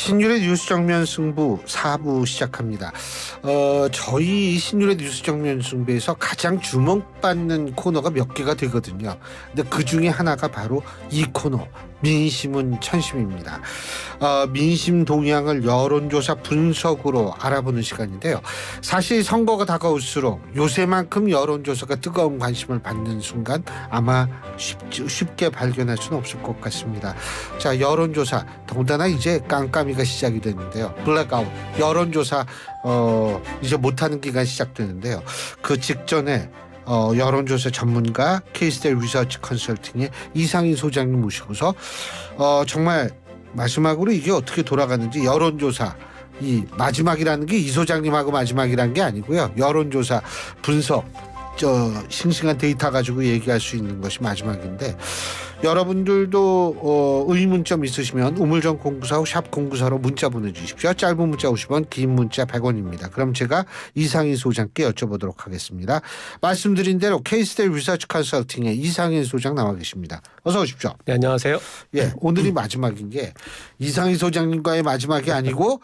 신율의 뉴스 정면 승부 4부 시작합니다. 어, 저희 신율의 뉴스 정면 승부에서 가장 주목받는 코너가 몇 개가 되거든요. 근데 그 중에 하나가 바로 이 코너 민심은 천심입니다. 어, 민심 동향을 여론조사 분석으로 알아보는 시간인데요. 사실 선거가 다가올수록 요새만큼 여론조사가 뜨거운 관심을 받는 순간 아마 쉽, 게 발견할 수는 없을 것 같습니다. 자, 여론조사. 더군다나 이제 깜깜이가 시작이 됐는데요. 블랙아웃. 여론조사, 어, 이제 못하는 기간 시작되는데요. 그 직전에 어, 여론조사 전문가 케이스텔 리서치 컨설팅의 이상희 소장님 모시고서 어, 정말 마지막으로 이게 어떻게 돌아갔는지 여론조사 이 마지막이라는 게 이 소장님하고 마지막이라는 게 아니고요. 여론조사 분석 저 싱싱한 데이터 가지고 얘기할 수 있는 것이 마지막인데 여러분들도 어, 의문점 있으시면 우물정 공구사샵 공구사로 문자 보내주십시오. 짧은 문자 50원, 긴 문자 100원입니다. 그럼 제가 이상인 소장께 여쭤보도록 하겠습니다. 말씀드린 대로 케이스텔 리서치 컨설팅의 이상인 소장 나와 계십니다. 어서 오십시오. 네, 안녕하세요. 예, 오늘이 마지막인 게 이상인 소장님과의 마지막이 아니고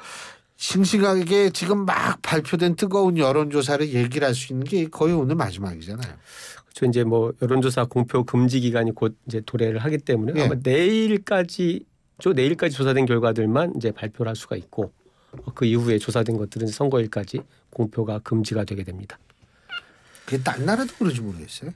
싱싱하게 지금 막 발표된 뜨거운 여론조사를 얘기를 할 수 있는 게 거의 오늘 마지막이잖아요. 그렇죠. 이제 뭐 여론조사 공표 금지 기간이 곧 이제 도래를 하기 때문에 네. 아마 내일까지 저 내일까지 조사된 결과들만 이제 발표를 할 수가 있고 그 이후에 조사된 것들은 선거일까지 공표가 금지가 되게 됩니다. 그게 딴 나라도 그러지 모르겠어요.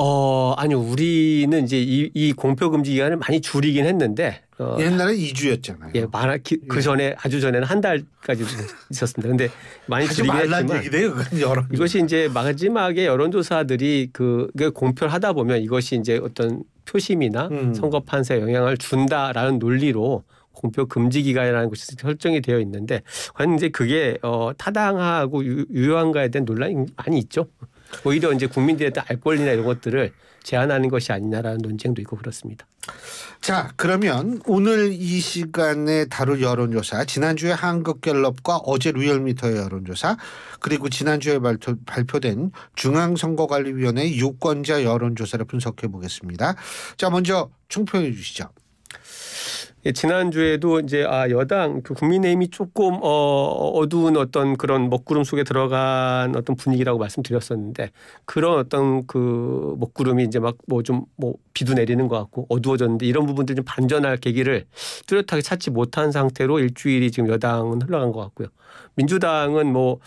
어, 아니요. 우리는 이제 이, 이 공표 금지 기간을 많이 줄이긴 했는데 어, 옛날에 2주였잖아요. 예, 말하, 기, 예. 그 전에 아주 전에는 한 달까지 있었습니다. 근데 많이 줄이긴 했지만 얘기네요, 이것이 이제 마지막에 여론조사들이 그, 그 공표를 하다 보면 이것이 이제 어떤 표심이나 음. 선거 판세에 영향을 준다라는 논리로 공표 금지 기간이라는 것이 설정이 되어 있는데 과연 이제 그게 어, 타당하고 유, 유효한가에 대한 논란이 많이 있죠. 오히려 이제 국민들한테 알 권리나 이런 것들을 제한하는 것이 아니냐라는 논쟁도 있고 그렇습니다. 자 그러면 오늘 이 시간에 다룰 여론조사 지난주에 한국갤럽과 어제 루얼미터의 여론조사 그리고 지난주에 발표, 된 중앙선거관리위원회 유권자 여론조사를 분석해 보겠습니다. 자 먼저 총평해 주시죠. 예, 지난주에도 이제 아 여당 그 국민의힘이 조금 어 어두운 어떤 그런 먹구름 속에 들어간 어떤 분위기라고 말씀드렸었는데 그런 어떤 그 먹구름이 이제 막 뭐 좀뭐 뭐 비도 내리는 것 같고 어두워졌는데 이런 부분들 좀 반전할 계기를 뚜렷하게 찾지 못한 상태로 일주일이 지금 여당은 흘러간 것 같고요. 민주당은 뭐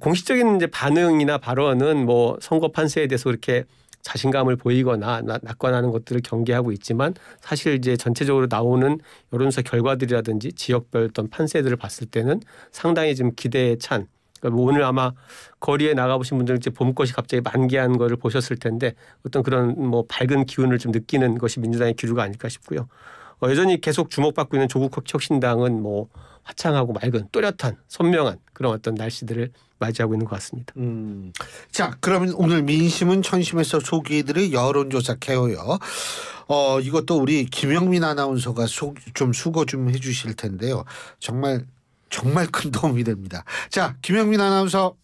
공식적인 이제 반응이나 발언은 뭐 선거 판세에 대해서 그렇게 자신감을 보이거나 낙관하는 것들을 경계하고 있지만 사실 이제 전체적으로 나오는 여론조사 결과들이라든지 지역별 어떤 판세들을 봤을 때는 상당히 지금 기대에 찬 그러니까 뭐 오늘 아마 거리에 나가보신 분들은 이제 봄꽃이 갑자기 만개한 거를 보셨을 텐데 어떤 그런 뭐 밝은 기운을 좀 느끼는 것이 민주당의 기류가 아닐까 싶고요. 뭐 여전히 계속 주목받고 있는 조국 혁신당은 뭐 화창하고 맑은 또렷한 선명한 그런 어떤 날씨들을 맞이하고 있는 것 같습니다. 음. 자 그러면 오늘 민심은 천심에서 소기들의 여론조사 케어요. 어 이것도 우리 김영민 아나운서가 소, 좀 수고 좀 해주실 텐데요. 정말 정말 큰 도움이 됩니다. 자 김영민 아나운서.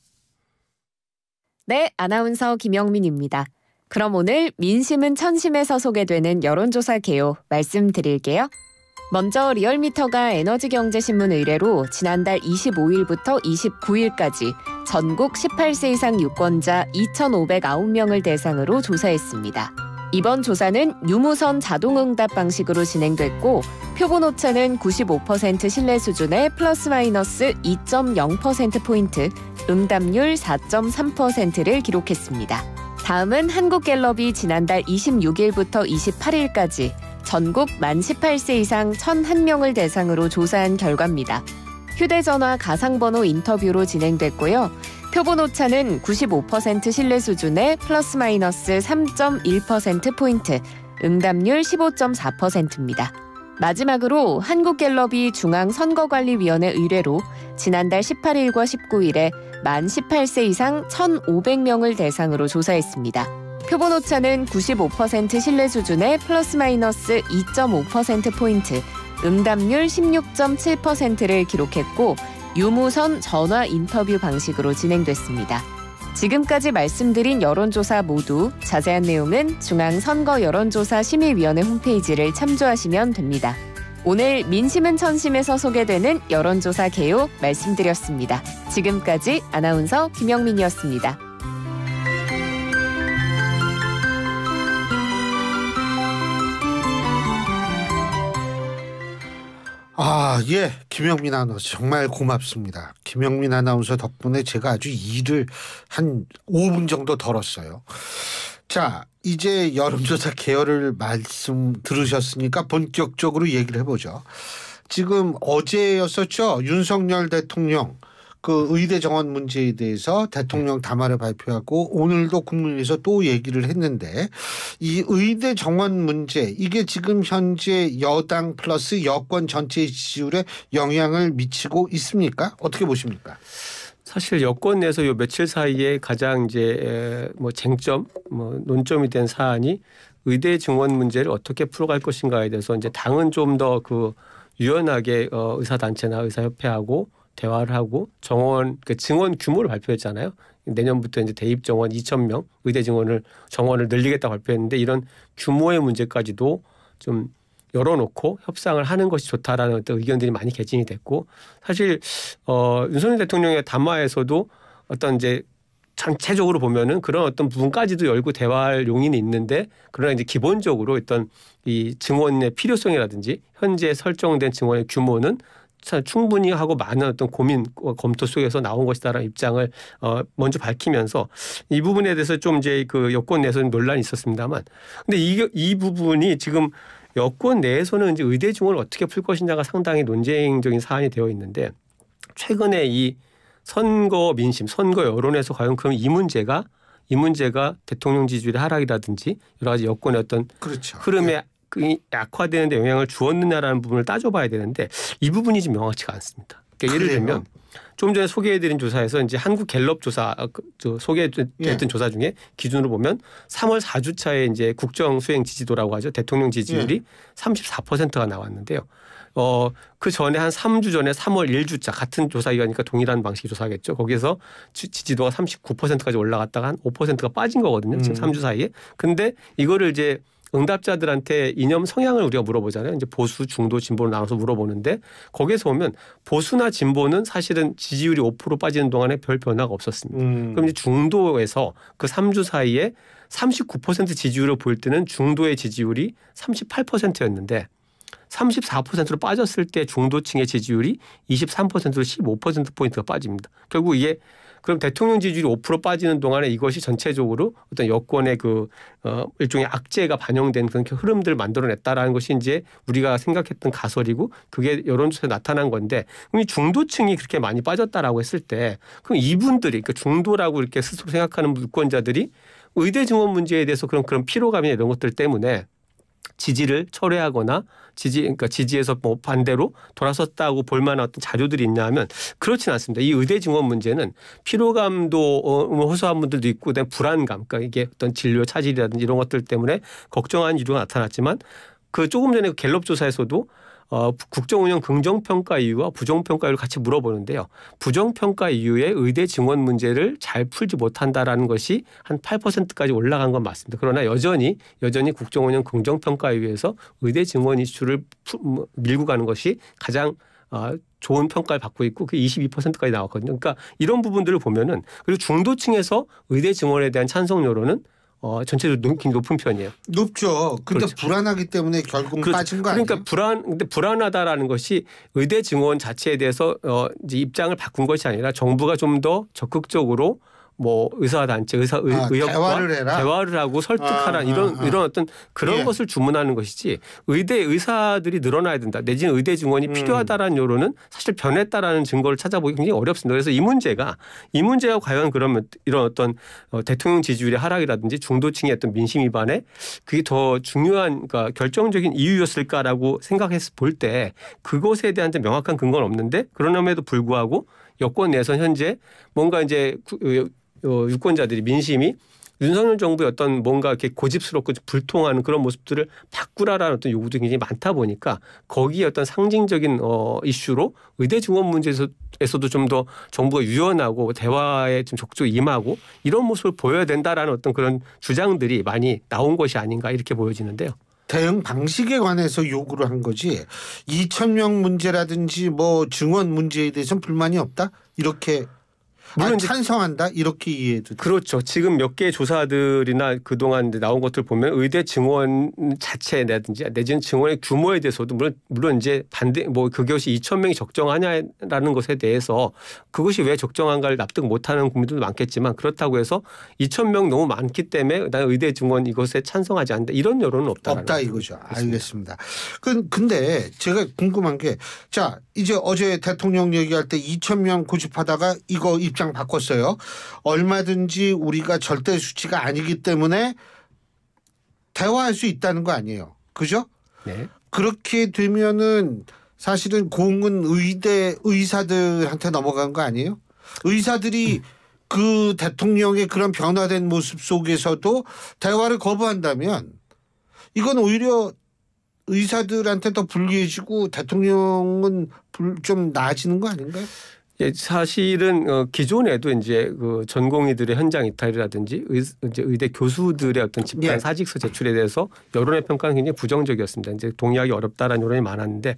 네 아나운서 김영민입니다. 그럼 오늘 민심은 천심에서 소개되는 여론조사 개요 말씀드릴게요. 먼저 리얼미터가 에너지경제신문 의뢰로 지난달 25일부터 29일까지 전국 18세 이상 유권자 2,509명을 대상으로 조사했습니다. 이번 조사는 유무선 자동응답 방식으로 진행됐고 표본 오차는 95% 신뢰 수준의 플러스 마이너스 2.0%포인트, 응답률 4.3%를 기록했습니다. 다음은 한국갤럽이 지난달 26일부터 28일까지 전국 만 18세 이상 1,001명을 대상으로 조사한 결과입니다. 휴대전화 가상번호 인터뷰로 진행됐고요. 표본 오차는 95% 신뢰 수준의 플러스 마이너스 3.1%포인트, 응답률 15.4%입니다. 마지막으로 한국갤럽이 중앙선거관리위원회 의뢰로 지난달 18일과 19일에 만 18세 이상 1,500명을 대상으로 조사했습니다. 표본 오차는 95% 신뢰 수준의 플러스 마이너스 2.5%포인트, 응답률 16.7%를 기록했고, 유무선 전화 인터뷰 방식으로 진행됐습니다. 지금까지 말씀드린 여론조사 모두 자세한 내용은 중앙선거 여론조사 심의위원회 홈페이지를 참조하시면 됩니다. 오늘 민심은 천심에서 소개되는 여론조사 개요 말씀드렸습니다. 지금까지 아나운서 김영민이었습니다. 아, 예. 김영민 아나운서 정말 고맙습니다. 김영민 아나운서 덕분에 제가 아주 일을 한 5분 정도 덜었어요. 자, 이제 여름조사 개요를 말씀 들으셨으니까 본격적으로 얘기를 해보죠. 지금 어제였었죠. 윤석열 대통령 그 의대 정원 문제에 대해서 대통령 담화를 발표하고 오늘도 국민에서 또 얘기를 했는데 이 의대 정원 문제 이게 지금 현재 여당 플러스 여권 전체 지지율에 영향을 미치고 있습니까? 어떻게 보십니까? 사실 여권 내에서 요 며칠 사이에 가장 이제 뭐 쟁점, 뭐 논점이 된 사안이 의대 증원 문제를 어떻게 풀어갈 것인가에 대해서 이제 당은 좀 더 그 유연하게 어 의사 단체나 의사 협회하고 대화를 하고 정원 그 증원 규모를 발표했잖아요. 내년부터 이제 대입 정원 2천 명 의대 증원을 정원을 늘리겠다 발표했는데 이런 규모의 문제까지도 좀 열어놓고 협상을 하는 것이 좋다라는 어떤 의견들이 많이 개진이 됐고 사실 어, 윤석열 대통령의 담화에서도 어떤 이제 전체적으로 보면은 그런 어떤 부분까지도 열고 대화할 용인이 있는데 그러나 이제 기본적으로 어떤 이 증언의 필요성이라든지 현재 설정된 증언의 규모는 충분히 하고 많은 어떤 고민 어, 검토 속에서 나온 것이다라는 입장을 어 먼저 밝히면서 이 부분에 대해서 좀 이제 그 여권 내에서 는 논란이 있었습니다만 근데 이, 이 부분이 지금 여권 내에서는 이제 의대중을 어떻게 풀것인가가 상당히 논쟁적인 사안이 되어 있는데 최근에 이 선거 민심, 선거 여론에서 과연 그럼 이 문제가 이 문제가 대통령 지지율의 하락이라든지 여러 가지 여권의 어떤 그렇죠. 흐름에 네. 그 약화되는데 영향을 주었느냐라는 부분을 따져봐야 되는데 이 부분이 지금 명확치가 않습니다. 그러니까 예를 들면 좀 전에 소개해드린 조사에서 이제 한국 갤럽 조사 아, 그 소개했던 예. 조사 중에 기준으로 보면 3월 4주차에 이제 국정 수행 지지도라고 하죠 대통령 지지율이 예. 34%가 나왔는데요. 어, 그 전에 한 3주 전에 3월 1주차 같은 조사 기간이니까 동일한 방식 조사겠죠. 거기에서 지, 지도가 39%까지 올라갔다가 한 5%가 빠진 거거든요. 지금 3주 음. 사이에. 근데 이거를 이제 응답자들한테 이념 성향을 우리가 물어보잖아요. 이제 보수, 중도, 진보로 나눠서 물어보는데 거기에서 보면 보수나 진보는 사실은 지지율이 5% 빠지는 동안에 별 변화가 없었습니다. 음. 그럼 이제 중도에서 그 3주 사이에 39% 지지율을 볼 때는 중도의 지지율이 38%였는데 34%로 빠졌을 때 중도층의 지지율이 23%로 15% 포인트가 빠집니다. 결국 이게 그럼 대통령 지지율이 5% 빠지는 동안에 이것이 전체적으로 어떤 여권의 그 어, 일종의 악재가 반영된 그런 흐름들을 만들어냈다라는 것이 이제 우리가 생각했던 가설이고 그게 여론조사에 나타난 건데 그럼 이 중도층이 그렇게 많이 빠졌다라고 했을 때 그럼 이분들이 그 중도라고 이렇게 스스로 생각하는 유권자들이 의대 증원 문제에 대해서 그런 그런 피로감이나 이런 것들 때문에 지지를 철회하거나 지지 그러니까 지지에서 뭐 반대로 돌아섰다고 볼 만한 어떤 자료들이 있냐면 하 그렇진 않습니다. 이 의대 증원 문제는 피로감도 어, 뭐 호소한 분들도 있고 그다음에 불안감 그러니까 이게 어떤 진료 차질이라든지 이런 것들 때문에 걱정하는 이유가 나타났지만 그 조금 전에 갤럽 조사에서도 어, 국정운영 긍정평가 이유와 부정평가 이유를 같이 물어보는데요. 부정평가 이유에 의대 증원 문제를 잘 풀지 못한다라는 것이 한 8%까지 올라간 건 맞습니다. 그러나 여전히 여전히 국정운영 긍정평가 이유에서 의대 증원 이슈를 뭐, 밀고 가는 것이 가장 어, 좋은 평가를 받고 있고 그 22%까지 나왔거든요. 그러니까 이런 부분들을 보면은 그리고 중도층에서 의대 증원에 대한 찬성 여론은 어, 전체적으로 높은 편이에요. 높죠. 근데 그렇죠. 불안하기 때문에 결국 그렇죠. 빠진 거 그러니까 아니에요? 불안 근데 불안하다라는 것이 의대 증원 자체에 대해서 어, 이제 입장을 바꾼 것이 아니라 정부가 좀 더 적극적으로 뭐 의사 단체 의사 의, 아, 의협과 대화를 해라 대화를 하고 설득하라 아, 아, 이런 아, 이런 어떤 그런 예. 것을 주문하는 것이지 의대 의사들이 늘어나야 된다 내지는 의대 증원이 음. 필요하다라는 요론은 사실 변했다라는 증거를 찾아보기 굉장히 어렵습니다 그래서 이 문제가 이 문제가 과연 그러면 이런 어떤 어, 대통령 지지율의 하락이라든지 중도층의 어떤 민심 위반에 그게 더 중요한 그러니까 결정적인 이유였을까라고 생각해서 볼 때 그것에 대한 명확한 근거는 없는데 그런 점에도 불구하고 여권 내선 현재 뭔가 이제 어, 어, 유권자들이 민심이 윤석열 정부의 어떤 뭔가 이렇게 고집스럽고 불통하는 그런 모습들을 바꾸라라는 어떤 요구도 굉장히 많다 보니까 거기에 어떤 상징적인 어, 이슈로 의대 증원 문제에서도 좀 더 정부가 유연하고 대화에 좀 적극 임하고 이런 모습을 보여야 된다라는 어떤 그런 주장들이 많이 나온 것이 아닌가 이렇게 보여지는데요. 대응 방식에 관해서 요구를 한 거지 이천명 문제라든지 뭐 증언 문제에 대해서는 불만이 없다 이렇게 물론 아, 찬성한다 이렇게 이해해도 그렇죠. 지금 몇 개의 조사들이나 그동안 나온 것들 보면 의대 증원 자체라든지 내지는 증원의 규모에 대해서도 물론 물론 이제 반대 뭐 그것이 2천 명이 적정하냐라는 것에 대해서 그것이 왜 적정한가를 납득 못하는 국민들도 많겠지만 그렇다고 해서 2천 명 너무 많기 때문에 난 의대 증원 이것에 찬성하지 않는다 이런 여론은 없다. 없다 이거죠. 알겠습니다. 그 근데 제가 궁금한 게 자 이제 어제 대통령 얘기할 때 2천 명 고집하다가 이거 입 입장 바꿨어요. 얼마든지 우리가 절대 수치가 아니기 때문에 대화할 수 있다는 거 아니에요. 그죠? 네. 그렇게 되면은 사실은 공은 의대 의사들한테 넘어간 거 아니에요? 의사들이 음. 그 대통령의 그런 변화된 모습 속에서도 대화를 거부한다면 이건 오히려 의사들한테 더 불리해지고 대통령은 좀 나아지는 거 아닌가요? 예, 사실은 어, 기존에도 이제 그 전공의들의 현장 이탈이라든지 의, 이제 의대 교수들의 어떤 집단 예. 사직서 제출에 대해서 여론의 평가는 굉장히 부정적이었습니다. 이제 동의하기 어렵다라는 여론이 많았는데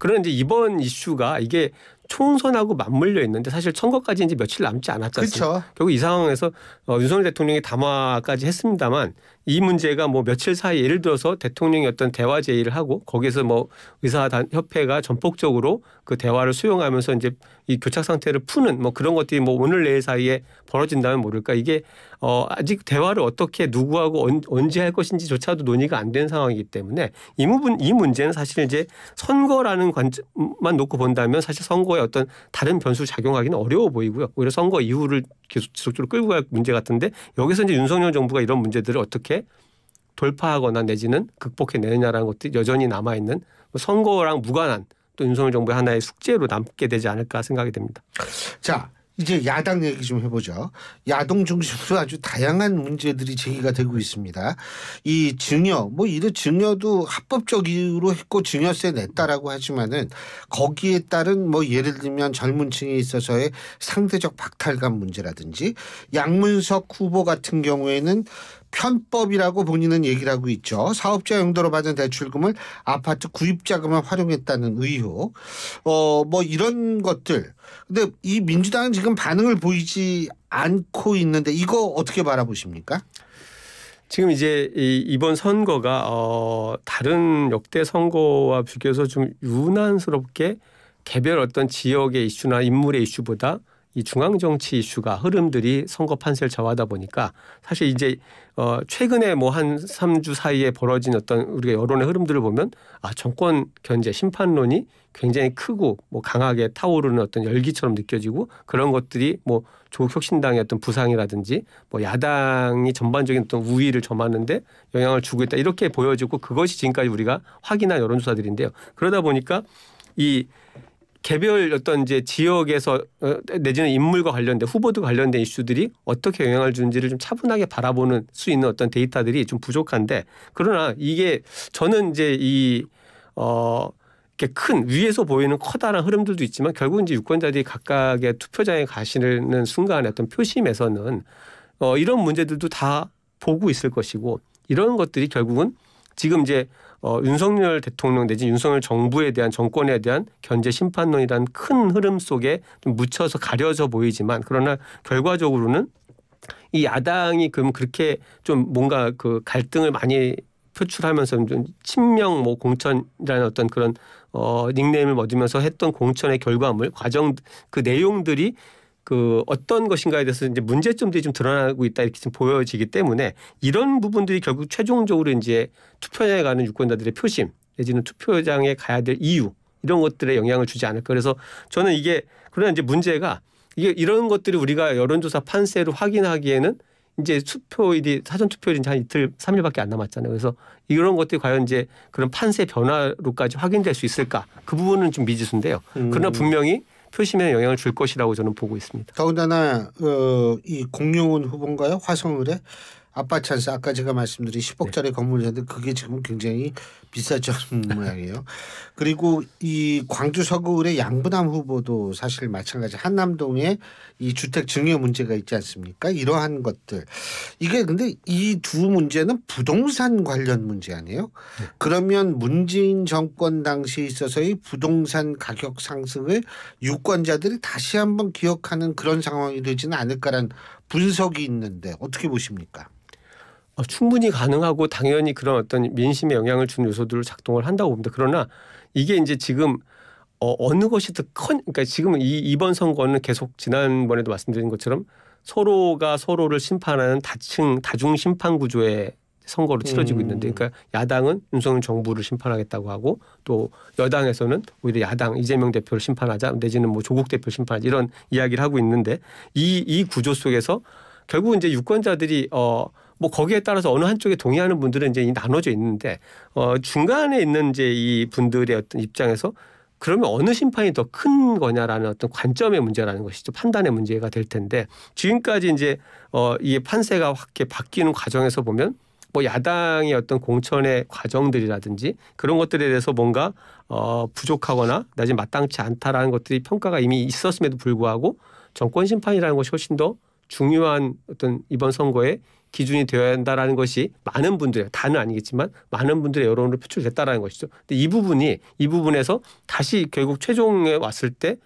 그런 이제 이번 이슈가 이게 총선하고 맞물려 있는데 사실 선거까지 이제 며칠 남지 않았잖 그렇죠. 결국 이 상황에서 어, 윤석열 대통령이 담화까지 했습니다만 이 문제가 뭐 며칠 사이 예를 들어서 대통령이 어떤 대화 제의를 하고 거기서 뭐 의사 협회가 전폭적으로 그 대화를 수용하면서 이제 이 교착 상태를 푸는 뭐 그런 것들이 뭐 오늘 내일 사이에 벌어진다면 모를까 이게 어 아직 대화를 어떻게 누구하고 언, 언제 할 것인지조차도 논의가 안 된 상황이기 때문에 이 부분 이 문제는 사실 이제 선거라는 관점만 놓고 본다면 사실 선거에 어떤 다른 변수 작용하기는 어려워 보이고요. 오히려 선거 이후를 계속 지속적으로 끌고 갈 문제 같은데 여기서 이제 윤석열 정부가 이런 문제들을 어떻게 돌파하거나 내지는 극복해내느냐라는 것도 여전히 남아있는 선거랑 무관한 또 윤석열 정부의 하나의 숙제로 남게 되지 않을까 생각이 됩니다. 자. 이제 야당 얘기 좀 해보죠. 야동 중심으로 아주 다양한 문제들이 제기가 되고 있습니다. 이 증여, 뭐 이런 증여도 합법적으로 했고 증여세 냈다라고 하지만은 거기에 따른 뭐 예를 들면 젊은 층에 있어서의 상대적 박탈감 문제라든지 양문석 후보 같은 경우에는 편법이라고 본인은 얘기를 하고 있죠. 사업자 용도로 받은 대출금을 아파트 구입자금을 활용했다는 의혹. 어, 뭐 이런 것들. 근데 이 민주당은 지금 반응을 보이지 않고 있는데 이거 어떻게 바라보십니까? 지금 이제 이 이번 선거가 어 다른 역대 선거와 비교해서 좀 유난스럽게 개별 어떤 지역의 이슈나 인물의 이슈보다 이 중앙 정치 이슈가 흐름들이 선거 판세를 좌우하다 보니까 사실 이제 어 최근에 뭐 한 3주 사이에 벌어진 어떤 우리가 여론의 흐름들을 보면 아 정권 견제 심판론이 굉장히 크고 뭐 강하게 타오르는 어떤 열기처럼 느껴지고 그런 것들이 뭐 조국혁신당의 어떤 부상이라든지 뭐 야당이 전반적인 어떤 우위를 점하는데 영향을 주고 있다 이렇게 보여지고 그것이 지금까지 우리가 확인한 여론조사들인데요. 그러다 보니까 이 개별 어떤 이제 지역에서 어, 내지는 인물과 관련된 후보들 관련된 이슈들이 어떻게 영향을 주는지를 좀 차분하게 바라보는 수 있는 어떤 데이터들이 좀 부족한데 그러나 이게 저는 이제 이 어, 큰 위에서 보이는 커다란 흐름들도 있지만 결국 이제 유권자들이 각각의 투표장에 가시는 순간에 어떤 표심에서는 어, 이런 문제들도 다 보고 있을 것이고 이런 것들이 결국은 지금 이제 어, 윤석열 대통령 내지 윤석열 정부에 대한 정권에 대한 견제 심판론이란 큰 흐름 속에 좀 묻혀서 가려져 보이지만 그러나 결과적으로는 이 야당이 그럼 그렇게 좀 뭔가 그 갈등을 많이 표출하면서 좀 친명 뭐 공천이라는 어떤 그런 어 닉네임을 얻으면서 뭐 했던 공천의 결과물 과정 그 내용들이 그 어떤 것인가에 대해서 이제 문제점들이 좀 드러나고 있다 이렇게 좀 보여지기 때문에 이런 부분들이 결국 최종적으로 이제 투표장에 가는 유권자들의 표심 내지는 투표장에 가야 될 이유 이런 것들에 영향을 주지 않을까 그래서 저는 이게 그러나 이제 문제가 이게 이런 것들이 우리가 여론조사 판세로 확인하기에는 이제 투표일이 사전 투표일이 한 이틀 삼일밖에안 남았잖아요. 그래서 이런 것들이 과연 이제 그런 판세 변화로까지 확인될 수 있을까? 그 부분은 좀 미지수인데요. 음. 그러나 분명히 표심에 영향을 줄 것이라고 저는 보고 있습니다. 더군다나 어, 이 공룡은 후보인가요? 화성을에 아빠 찬스 아까 제가 말씀드린 10억짜리 네. 건물인데 그게 지금 굉장히 비싸죠 네. 모양이에요. 그리고 이 광주 서구의 양분암 후보도 사실 마찬가지 한남동에 이 주택 증여 문제가 있지 않습니까? 이러한 것들 이게 근데 이 두 문제는 부동산 관련 문제 아니에요? 네. 그러면 문재인 정권 당시 에 있어서의 부동산 가격 상승을 유권자들이 다시 한번 기억하는 그런 상황이 되지는 않을까란 분석이 있는데 어떻게 보십니까? 어, 충분히 가능하고 당연히 그런 어떤 민심에 영향을 준 요소들을 작동을 한다고 봅니다. 그러나 이게 이제 지금 어, 어느 것이 더 큰, 그러니까 지금 이 이번 선거는 계속 지난번에도 말씀드린 것처럼 서로가 서로를 심판하는 다층 다중 심판 구조의 선거로 치러지고 음. 있는데, 그러니까 야당은 윤석열 정부를 심판하겠다고 하고 또 여당에서는 오히려 야당 이재명 대표를 심판하자 내지는 뭐 조국 대표 심판하자 이런 이야기를 하고 있는데 이 이 구조 속에서 결국 이제 유권자들이 어뭐 거기에 따라서 어느 한쪽에 동의하는 분들은 이제 나눠져 있는데 어 중간에 있는 이제 이 분들의 어떤 입장에서 그러면 어느 심판이 더 큰 거냐라는 어떤 관점의 문제라는 것이죠. 판단의 문제가 될 텐데 지금까지 이제 어이 판세가 확게 바뀌는 과정에서 보면 뭐 야당의 어떤 공천의 과정들이라든지 그런 것들에 대해서 뭔가 어 부족하거나 나지 마땅치 않다라는 것들이 평가가 이미 있었음에도 불구하고 정권 심판이라는 것이 훨씬 더 중요한 어떤 이번 선거에 기준이 되어야 한다라는 것이 많은 분들의 다는 아니겠지만 많은 분들의 여론으로 표출됐다라는 것이죠. 근데 이 부분이 이 부분에서 다시 결국 최종에 왔을 때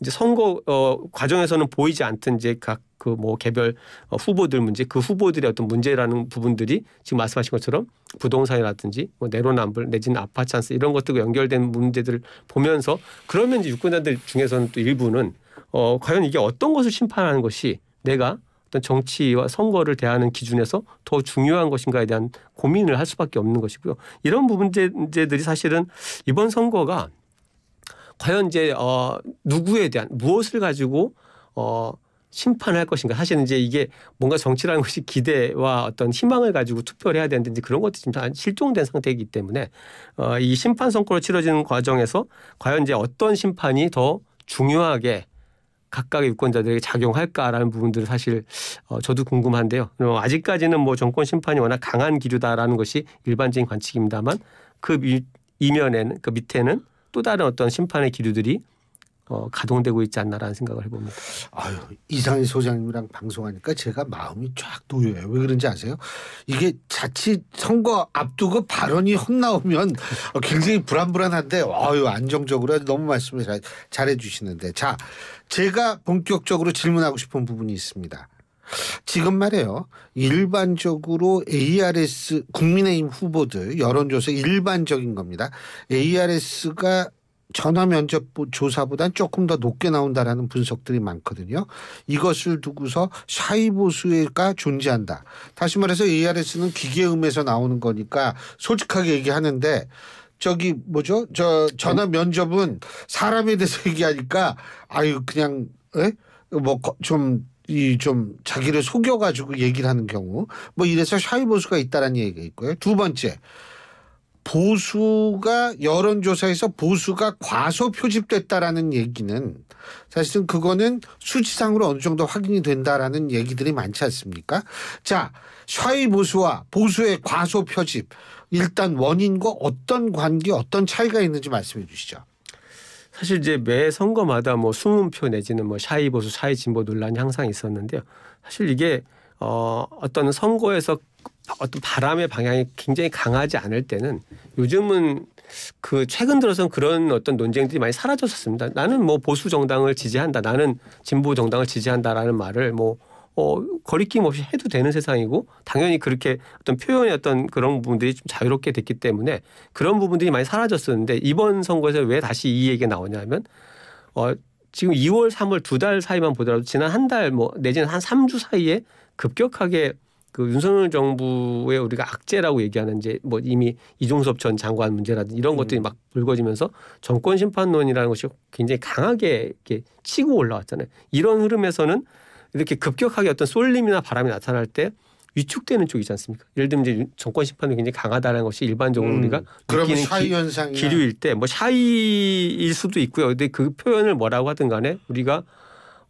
이제 선거 어, 과정에서는 보이지 않던 이제 각 그 뭐 개별 어, 후보들 문제 그 후보들의 어떤 문제라는 부분들이 지금 말씀하신 것처럼 부동산이라든지 뭐 내로남불 내지는 아파 찬스 이런 것들과 연결된 문제들을 보면서 그러면 이제 유권자들 중에서는 또 일부는 어 과연 이게 어떤 것을 심판하는 것이 내가 어떤 정치와 선거를 대하는 기준에서 더 중요한 것인가에 대한 고민을 할 수밖에 없는 것이고요. 이런 문제들이 사실은 이번 선거가 과연 이제 어 누구에 대한 무엇을 가지고 어 심판할 것인가. 사실 이제 이게 뭔가 정치라는 것이 기대와 어떤 희망을 가지고 투표를 해야 되는데 그런 것도 지금 다 실종된 상태이기 때문에 어, 이 심판 선거로 치러지는 과정에서 과연 이제 어떤 심판이 더 중요하게 각각의 유권자들에게 작용할까라는 부분들을 사실 어, 저도 궁금한데요. 어, 아직까지는 뭐 정권 심판이 워낙 강한 기류다라는 것이 일반적인 관측입니다만 그 이면에는 그 밑에는 또 다른 어떤 심판의 기류들이 어, 가동되고 있지 않나라는 생각을 해봅니다. 아유 이상희 소장님이랑 방송하니까 제가 마음이 쫙 놓여요. 왜 그런지 아세요? 이게 자칫 선거 앞두고 발언이 헛나오면 굉장히 불안불안한데 아유 안정적으로 너무 말씀을 잘, 잘해 주시는데 자 제가 본격적으로 질문하고 싶은 부분이 있습니다. 지금 말이에요. 일반적으로 ARS 국민의힘 후보들 여론조사 일반적인 겁니다. ARS가 전화 면접 조사보단 조금 더 높게 나온다라는 분석들이 많거든요. 이것을 두고서 샤이 보수가 존재한다. 다시 말해서 ARS는 기계음에서 나오는 거니까 솔직하게 얘기하는데 저기 뭐죠? 저 전화 면접은 사람에 대해서 얘기하니까 아유 그냥 뭐좀 이 좀 자기를 속여가지고 얘기를 하는 경우 뭐 이래서 샤이 보수가 있다라는 얘기가 있고요. 두 번째 보수가 여론조사에서 보수가 과소 표집됐다라는 얘기는 사실은 그거는 수치상으로 어느 정도 확인이 된다라는 얘기들이 많지 않습니까? 자, 샤이 보수와 보수의 과소 표집 일단 원인과 어떤 관계 어떤 차이가 있는지 말씀해 주시죠. 사실 이제 매 선거마다 뭐 숨은표 내지는 뭐 샤이 보수 샤이 진보 논란이 항상 있었는데요. 사실 이게 어 어떤 선거에서 어떤 바람의 방향이 굉장히 강하지 않을 때는 요즘은 그 최근 들어선 그런 어떤 논쟁들이 많이 사라졌었습니다. 나는 뭐 보수 정당을 지지한다. 나는 진보 정당을 지지한다라는 말을 뭐 어, 거리낌 없이 해도 되는 세상이고 당연히 그렇게 어떤 표현의 어떤 그런 부분들이 좀 자유롭게 됐기 때문에 그런 부분들이 많이 사라졌었는데 이번 선거에서 왜 다시 이 얘기가 나오냐면 어, 지금 2월, 3월 두 달 사이만 보더라도 지난 한 달 뭐 내지는 한 3주 사이에 급격하게 그 윤석열 정부의 우리가 악재라고 얘기하는 이제 뭐 이미 이종섭 전 장관 문제라든지 이런 음. 것들이 막 불거지면서 정권 심판론이라는 것이 굉장히 강하게 이렇게 치고 올라왔잖아요. 이런 흐름에서는 이렇게 급격하게 어떤 쏠림이나 바람이 나타날 때 위축되는 쪽이지 않습니까? 예를 들면 이제 정권 심판이 굉장히 강하다는 것이 일반적으로 음. 우리가 느끼는 기, 기류일 때 뭐 샤이일 수도 있고요. 근데 그 표현을 뭐라고 하든 간에 우리가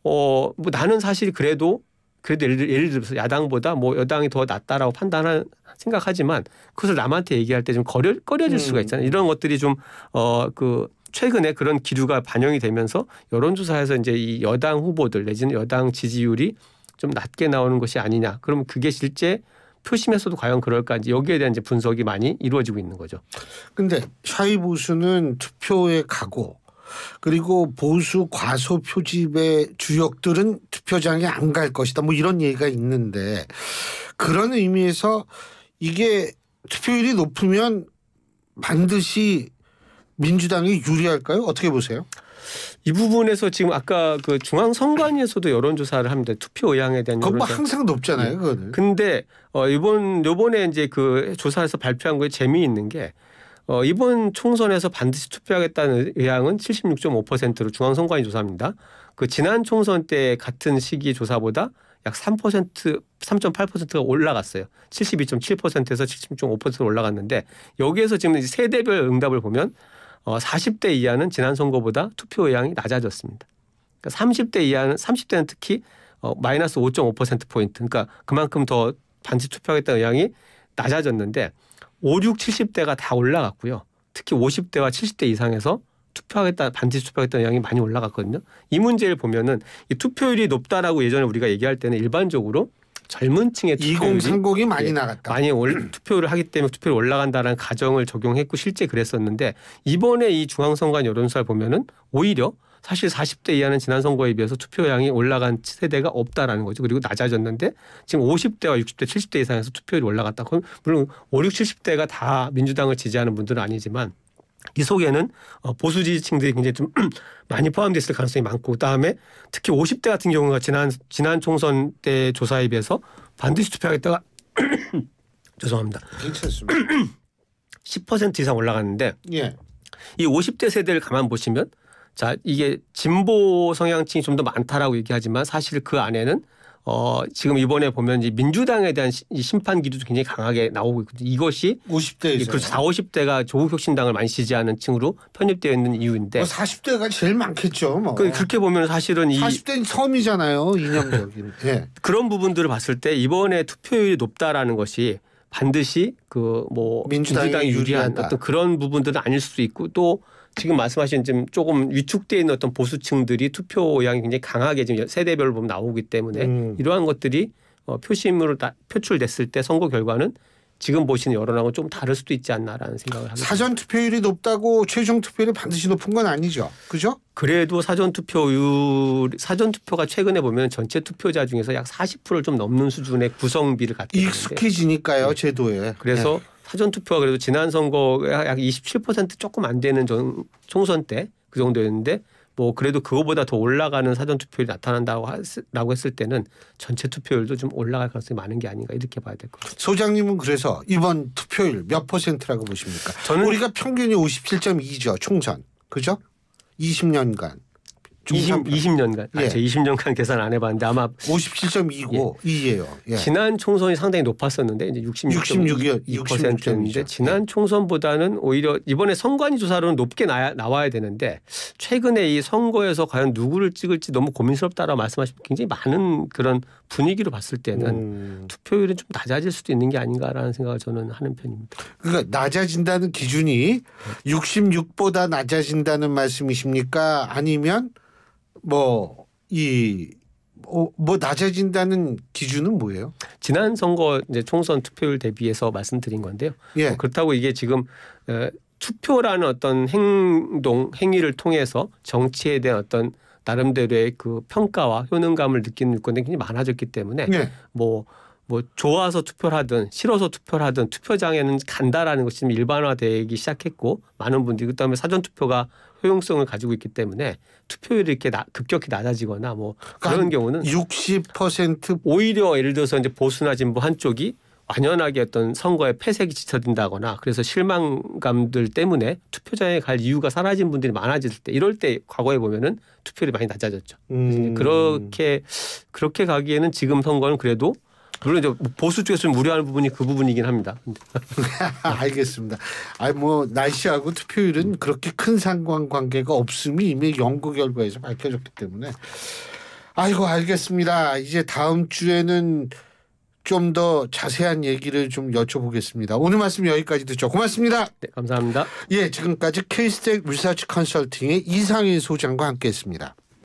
어 뭐 나는 사실 그래도 그래도 예를, 예를 들어서 야당보다 뭐 여당이 더 낫다라고 판단한 생각하지만 그것을 남한테 얘기할 때 좀 거려 꺼려질 음. 수가 있잖아요. 이런 것들이 좀 어 그 최근에 그런 기류가 반영이 되면서 여론조사에서 이제 이 여당 후보들 내지는 여당 지지율이 좀 낮게 나오는 것이 아니냐. 그러면 그게 실제 표심에서도 과연 그럴까 이제 여기에 대한 이제 분석이 많이 이루어지고 있는 거죠. 근데 샤이 보수는 투표에 가고 그리고 보수 과소 표집의 주역들은 투표장에 안 갈 것이다. 뭐 이런 얘기가 있는데 그런 의미에서 이게 투표율이 높으면 반드시 민주당이 유리할까요? 어떻게 보세요? 이 부분에서 지금 아까 그 중앙 선관위에서도 여론 조사를 합니다. 투표 의향에 대한 뭐 여론. 그뭐 항상 높잖아요, 네. 그거 근데 어 이번 요번에 이제 그 조사에서 발표한 거에 재미있는 게 어, 이번 총선에서 반드시 투표하겠다는 의향은 76.5%로 중앙선관위 조사입니다. 그 지난 총선 때 같은 시기 조사보다 약 3%, 3.8%가 올라갔어요. 72.7%에서 76.5%로 올라갔는데 여기에서 지금 세대별 응답을 보면 어, 40대 이하는 지난 선거보다 투표 의향이 낮아졌습니다. 그러니까 30대 이하는 30대는 특히 어, 마이너스 5.5% 포인트. 그러니까 그만큼 더 반드시 투표하겠다는 의향이 낮아졌는데 오, 6, 70대가 다 올라갔고요. 특히 50대와 70대 이상에서 투표하겠다 반드시 투표하겠다는 영향이 많이 올라갔거든요. 이 문제를 보면은 이 투표율이 높다라고 예전에 우리가 얘기할 때는 일반적으로 젊은 층의 2030이 많이 예, 나갔다. 많이 올, 투표를 하기 때문에 투표율 올라간다라는 가정을 적용했고 실제 그랬었는데 이번에 이 중앙선관 여론조사를 보면은 오히려 사실 40대 이하는 지난 선거에 비해서 투표량이 올라간 세대가 없다라는 거죠. 그리고 낮아졌는데 지금 50대와 60대, 70대 이상에서 투표율이 올라갔다. 그럼 물론 5, 6, 70대가 다 민주당을 지지하는 분들은 아니지만 이 속에는 어, 보수 지지층들이 굉장히 좀 많이 포함됐을 가능성이 많고 그다음에 특히 50대 같은 경우가 지난 지난 총선 때 조사에 비해서 반드시 투표하겠다가 죄송합니다. 괜찮습니다. 10% 이상 올라갔는데 예. 이 50대 세대를 가만 보시면 자, 이게 진보 성향층이 좀 더 많다라고 얘기하지만 사실 그 안에는 어, 지금 이번에 보면 이제 민주당에 대한 시, 심판 기류도 굉장히 강하게 나오고 있거든요. 이것이 5 0대 예, 그렇죠. 4, 50대가 조국혁신당을 많이 지지하는 층으로 편입되어 있는 이유인데 뭐 40대가 제일 많겠죠. 뭐. 그, 렇게 보면 사실은 40대는 섬이잖아요. 이념적인. 네. 예. 그런 부분들을 봤을 때 이번에 투표율이 높다라는 것이 반드시 그 뭐 민주당이 유리한 유리한다. 어떤 그런 부분들은 아닐 수도 있고 또 지금 말씀하신 지금 조금 위축돼 있는 어떤 보수층들이 투표양이 굉장히 강하게 지금 세대별로 보면 나오기 때문에 음. 이러한 것들이 어, 표심으로 다, 표출됐을 때 선거 결과는 지금 보시는 여론하고 좀 다를 수도 있지 않나라는 생각을 합니다. 사전 투표율이 높다고 최종 투표율이 반드시 높은 건 아니죠. 그죠? 그래도 사전 투표율 사전 투표가 최근에 보면 전체 투표자 중에서 약 40%를 좀 넘는 수준의 구성비를 갖고 익숙해지니까요, 네. 제도에. 그래서 네. 사전 투표가 그래도 지난 선거에 약27% 조금 안 되는 전, 총선 때 그 정도였는데 뭐 그래도 그거보다 더 올라가는 사전 투표율이 나타난다고 라고 했을 때는 전체 투표율도 좀 올라갈 가능성이 많은 게 아닌가 이렇게 봐야 될 것 같아요. 소장님은 그래서 이번 투표율 몇 퍼센트라고 보십니까? 저는 우리가 평균이 57.2죠 총선 그죠? 20년간 20, 20년간 아, 예. 아, 제 20년간 계산 안 해봤는데 아마 57.29 예. 2예요. 예. 지난 총선이 상당히 높았었는데 이제 66.2%인데 지난 예. 총선보다는 오히려 이번에 선관위 조사로는 높게 나, 나와야 되는데 최근에 이 선거에서 과연 누구를 찍을지 너무 고민스럽다라고 말씀하신 굉장히 많은 그런 분위기로 봤을 때는 오. 음. 투표율은 좀 낮아질 수도 있는 게 아닌가라는 생각을 저는 하는 편입니다. 그러니까 낮아진다는 기준이 66보다 낮아진다는 말씀이십니까? 아니면 뭐이 어, 뭐 낮아진다는 기준은 뭐예요? 지난 선거 이제 총선 투표율 대비해서 말씀드린 건데요. 예. 뭐 그렇다고 이게 지금 투표라는 어떤 행동 행위를 통해서 정치에 대한 어떤 나름대로의 그 평가와 효능감을 느끼는 유권이 굉장히 많아졌기 때문에 네. 뭐뭐 뭐 좋아서 투표를 하든 싫어서 투표를 하든 투표장에는 간다라는 것이 일반화되기 시작했고 많은 분들이 그다음에 사전 투표가 효용성을 가지고 있기 때문에 투표율이 이렇게 나, 급격히 낮아지거나 뭐 그런 그러니까 경우는 60% 오히려 예를 들어서 이제 보수나 진보 한쪽이 완연하게 어떤 선거에 폐색이 짙어진다거나 그래서 실망감들 때문에 투표장에 갈 이유가 사라진 분들이 많아질 때 이럴 때 과거에 보면은 투표율이 많이 낮아졌죠. 음. 그렇게 그렇게 가기에는 지금 선거는 그래도 물론 이제 뭐 보수 쪽에서 좀 우려하는 부분이 그 부분이긴 합니다. 알겠습니다. 아니 뭐 날씨하고 투표율은 그렇게 큰 상관 관계가 없음이 이미 연구 결과에서 밝혀졌기 때문에 아이고 알겠습니다. 이제 다음 주에는 좀더 자세한 얘기를 좀 여쭤보겠습니다. 오늘 말씀 여기까지 듣죠. 고맙습니다. 네, 감사합니다. 예, 지금까지 케이스텍 리서치 컨설팅의 이상희 소장과 함께했습니다.